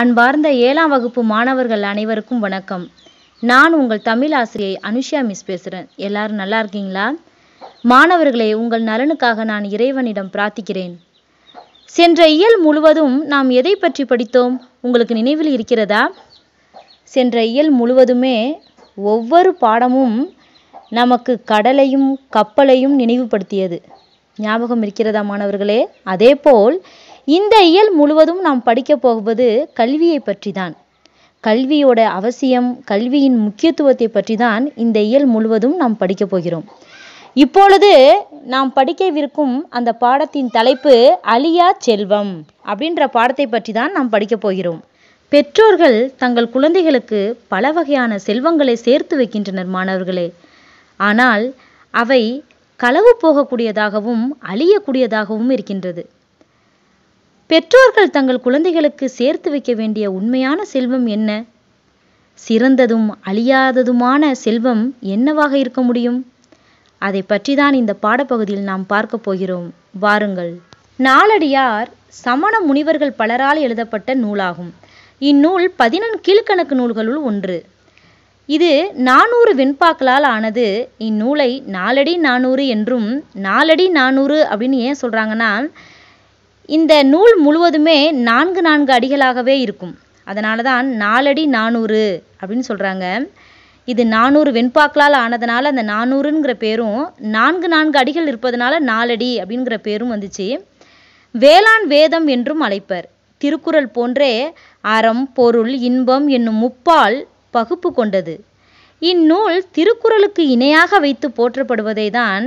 அன்பார்ந்த ஏழாம் வகுப்பு மாணவர்கள் அனைவருக்கும் வணக்கம் நான் உங்கள் தமிழ் ஆசிரியை அனுஷியா மிஸ் பேசுகிறேன் எல்லாரும் நல்லா இருக்கீங்களா மாணவர்களே உங்கள் நலனுக்காக நான் இறைவனிடம் பிரார்த்திக்கிறேன் சென்ற இயல் முழுவதும் நாம் எதை பற்றி படித்தோம் உங்களுக்கு நினைவில் இருக்கிறதா சென்ற இயல் முழுவதுமே ஒவ்வொரு பாடமும் நமக்கு கடலையும் கப்பலையும் நினைவுபடுத்தியது ஞாபகம் இருக்கிறதா மாணவர்களே அதே போல் இந்த இயல் முழுவதும் நாம் படிக்கப் போவது கல்வியை பற்றி தான் கல்வியோட அவசியம் கல்வியின் முக்கியத்துவத்தை பற்றி தான் இந்த இயல் முழுவதும் நாம் படிக்கப் போகிறோம் இப்பொழுது நாம் படிக்கவிருக்கும் அந்த பாடத்தின் தலைப்பு அழியா செல்வம் அப்படின்ற பாடத்தை பற்றி தான் நாம் படிக்கப் போகிறோம் பெற்றோர்கள் தங்கள் குழந்தைகளுக்கு பல வகையான செல்வங்களை சேர்த்து வைக்கின்றனர் மாணவர்களே ஆனால் அவை களவு போகக்கூடியதாகவும் அழியக்கூடியதாகவும் இருக்கின்றது பெற்றோர்கள் தங்கள் குழந்தைகளுக்கு சேர்த்து வைக்க வேண்டிய உண்மையான செல்வம் என்ன சிறந்ததும் அழியாததுமான செல்வம் என்னவாக இருக்க முடியும் அதை பற்றிதான் இந்த பாடப்பகுதியில் நாம் பார்க்க போகிறோம் வாருங்கள் நாளடியார் சமண முனிவர்கள் பலரால் எழுதப்பட்ட நூலாகும் இந்நூல் பதினெண் கீழ்கணக்கு நூல்களுள் ஒன்று இது நானூறு வெண்பாக்களால் ஆனது இந்நூலை நாலடி நானூறு என்றும் நாலடி நானூறு அப்படின்னு ஏன் சொல்கிறாங்கன்னா இந்த நூல் முழுவதுமே நான்கு நான்கு அடிகளாகவே இருக்கும் அதனால தான் நாலடி நானூறு அப்படின்னு சொல்கிறாங்க இது நானூறு வெண்பாக்களால் ஆனதுனால அந்த நானூறுங்கிற பேரும் நான்கு நான்கு அடிகள் இருப்பதனால நாலடி அப்படிங்கிற பேரும் வந்துச்சு வேளாண் வேதம் என்றும் அழைப்பர் திருக்குறள் போன்றே அறம் பொருள் இன்பம் என்னும் முப்பால் பகுப்பு கொண்டது இந்நூல் திருக்குறளுக்கு இணையாக வைத்து போற்றப்படுவதை தான்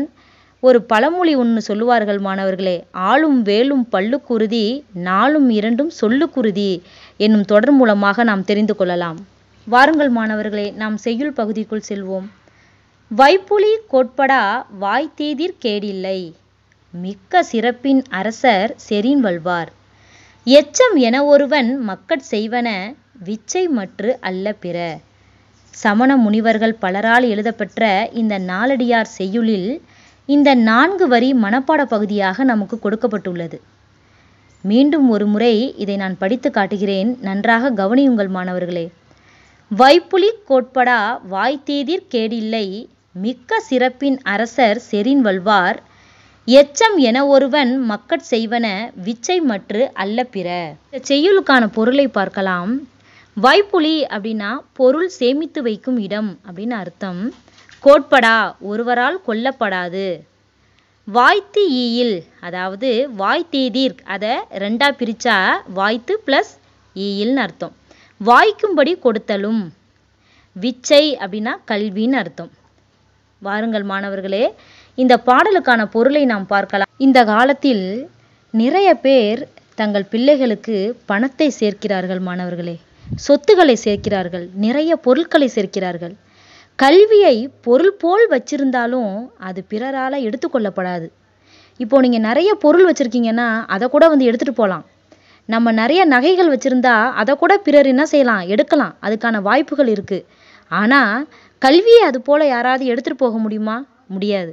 ஒரு பழமொழி ஒன்று சொல்லுவார்கள் மாணவர்களே ஆளும் வேலும் பல்லுக்குருதி நாளும் இரண்டும் சொல்லுக்குருதி என்னும் தொடர் மூலமாக நாம் தெரிந்து கொள்ளலாம் வாருங்கள் மாணவர்களே நாம் செய்யுள் பகுதிக்குள் செல்வோம் வைப்புலி கோட்படா வாய் கேடில்லை மிக்க சிறப்பின் அரசர் செரின் வல்வார் எச்சம் என ஒருவன் மக்கட் செய்வன விச்சை மற்று அல்ல பிற சமண முனிவர்கள் பலரால் எழுதப்பெற்ற இந்த நாளடியார் செய்யுளில் இந்த நான்கு வரி மனப்பாட பகுதியாக நமக்கு கொடுக்கப்பட்டுள்ளது மீண்டும் ஒரு முறை இதை நான் படித்து காட்டுகிறேன் நன்றாக கவனியுங்கள் மாணவர்களே வைப்புலி கோட்படா வாய்த்தீதிர் கேடில்லை மிக்க சிறப்பின் அரசர் செரின் வல்வார் எச்சம் என ஒருவன் மக்கட் செய்வன விச்சை மற்று அல்ல பிற இந்த செய்யுளுக்கான பொருளை பார்க்கலாம் வைப்புலி அப்படின்னா பொருள் சேமித்து வைக்கும் இடம் அப்படின்னு அர்த்தம் கோட்படா ஒருவரால் கொல்லப்படாது வாய்த்து ஈயில் அதாவது வாய் தீதீர் அதை ரெண்டா பிரிச்சா வாய்த்து ப்ளஸ் ஈயில்னு அர்த்தம் வாய்க்கும்படி கொடுத்தலும் விச்சை அப்படின்னா கல்வின்னு அர்த்தம் வாருங்கள் மாணவர்களே இந்த பாடலுக்கான பொருளை நாம் பார்க்கலாம் இந்த காலத்தில் நிறைய பேர் தங்கள் பிள்ளைகளுக்கு பணத்தை சேர்க்கிறார்கள் மாணவர்களே சொத்துக்களை சேர்க்கிறார்கள் நிறைய பொருட்களை சேர்க்கிறார்கள் கல்வியை பொருள் போல் வச்சிருந்தாலும் அது பிறரால் எடுத்துக்கொள்ளப்படாது இப்போது நீங்கள் நிறைய பொருள் வச்சுருக்கீங்கன்னா அதை கூட வந்து எடுத்துகிட்டு போகலாம் நம்ம நிறைய நகைகள் வச்சுருந்தா அதை கூட பிறர் என்ன செய்யலாம் எடுக்கலாம் அதுக்கான வாய்ப்புகள் இருக்குது ஆனால் கல்வியை அது போல் யாராவது எடுத்துகிட்டு போக முடியுமா முடியாது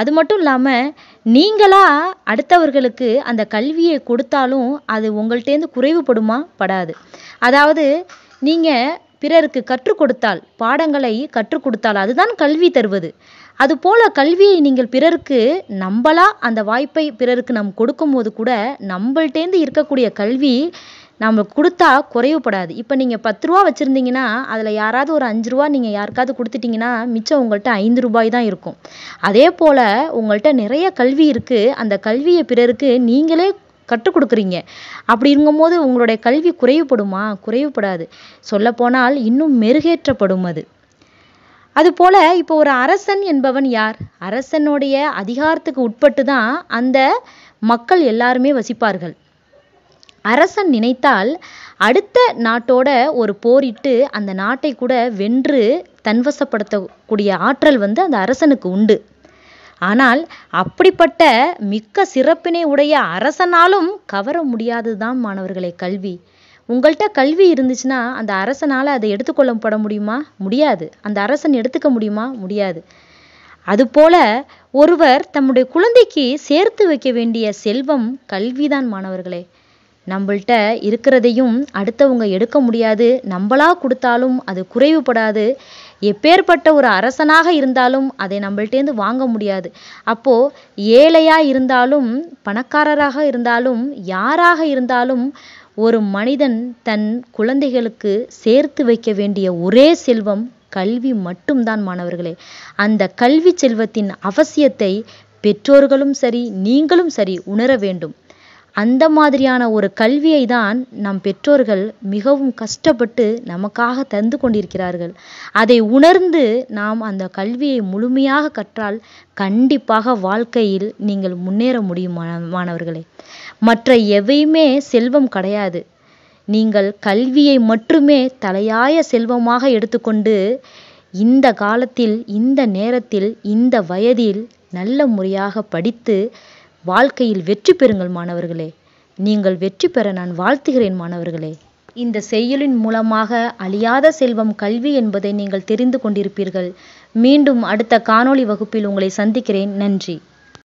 அது மட்டும் இல்லாமல் நீங்களாக அடுத்தவர்களுக்கு அந்த கல்வியை கொடுத்தாலும் அது உங்கள்கிட்டேருந்து குறைவுபடுமா படாது அதாவது நீங்கள் பிறருக்கு கற்றுக் கொடுத்தால் பாடங்களை கற்றுக் கொடுத்தால் அதுதான் கல்வி தருவது அதுபோல கல்வியை நீங்கள் பிறருக்கு நம்பலா அந்த வாய்ப்பை பிறருக்கு நாம் கொடுக்கும்போது கூட நம்மள்டேந்து இருக்கக்கூடிய கல்வி நம்ம கொடுத்தா குறைவுபடாது இப்போ நீங்கள் பத்து ரூபா வச்சுருந்தீங்கன்னா அதில் யாராவது ஒரு அஞ்சு ரூபா நீங்கள் யாருக்காவது கொடுத்துட்டிங்கன்னா மிச்சம் உங்கள்கிட்ட ஐந்து ரூபாய் தான் இருக்கும் அதே போல் உங்கள்கிட்ட நிறைய கல்வி இருக்குது அந்த கல்வியை பிறருக்கு நீங்களே கற்றுக் கொடுக்குறீங்க அப்படி இருக்கும்போது உங்களுடைய கல்வி குறைவுபடுமா குறைவுபடாது சொல்லப்போனால் இன்னும் மெருகேற்றப்படும் அது அதுபோல இப்போ ஒரு அரசன் என்பவன் யார் அரசனுடைய அதிகாரத்துக்கு உட்பட்டு தான் அந்த மக்கள் எல்லாருமே வசிப்பார்கள் அரசன் நினைத்தால் அடுத்த நாட்டோட ஒரு போரிட்டு அந்த நாட்டை கூட வென்று தன்வசப்படுத்தக்கூடிய ஆற்றல் வந்து அந்த அரசனுக்கு உண்டு ஆனால் அப்படிப்பட்ட மிக்க சிறப்பினை உடைய அரசனாலும் கவர முடியாது தான் மாணவர்களை கல்வி உங்கள்கிட்ட கல்வி இருந்துச்சுன்னா அந்த அரசனால் அதை எடுத்துக்கொள்ளப்பட முடியுமா முடியாது அந்த அரசன் எடுத்துக்க முடியுமா முடியாது அதுபோல ஒருவர் தம்முடைய குழந்தைக்கு சேர்த்து வைக்க வேண்டிய செல்வம் கல்விதான் மாணவர்களே நம்மள்கிட்ட இருக்கிறதையும் அடுத்தவங்க எடுக்க முடியாது நம்மளா கொடுத்தாலும் அது குறைவுபடாது எப்பேற்பட்ட ஒரு அரசனாக இருந்தாலும் அதை நம்மள்டேந்து வாங்க முடியாது அப்போ ஏழையா இருந்தாலும் பணக்காரராக இருந்தாலும் யாராக இருந்தாலும் ஒரு மனிதன் தன் குழந்தைகளுக்கு சேர்த்து வைக்க வேண்டிய ஒரே செல்வம் கல்வி மட்டும்தான் மாணவர்களே அந்த கல்வி செல்வத்தின் அவசியத்தை பெற்றோர்களும் சரி நீங்களும் சரி உணர வேண்டும் அந்த மாதிரியான ஒரு கல்வியை தான் நம் பெற்றோர்கள் மிகவும் கஷ்டப்பட்டு நமக்காக தந்து கொண்டிருக்கிறார்கள் அதை உணர்ந்து நாம் அந்த கல்வியை முழுமையாக கற்றால் கண்டிப்பாக வாழ்க்கையில் நீங்கள் முன்னேற முடியும் மாணவர்களே மற்ற எவையுமே செல்வம் கிடையாது நீங்கள் கல்வியை மட்டுமே தலையாய செல்வமாக எடுத்துக்கொண்டு இந்த காலத்தில் இந்த நேரத்தில் இந்த வயதில் நல்ல முறையாக படித்து வாழ்க்கையில் வெற்றி பெறுங்கள் மாணவர்களே நீங்கள் வெற்றி பெற நான் வாழ்த்துகிறேன் மாணவர்களே இந்த செய்யுளின் மூலமாக அழியாத செல்வம் கல்வி என்பதை நீங்கள் தெரிந்து கொண்டிருப்பீர்கள் மீண்டும் அடுத்த காணொளி வகுப்பில் உங்களை சந்திக்கிறேன் நன்றி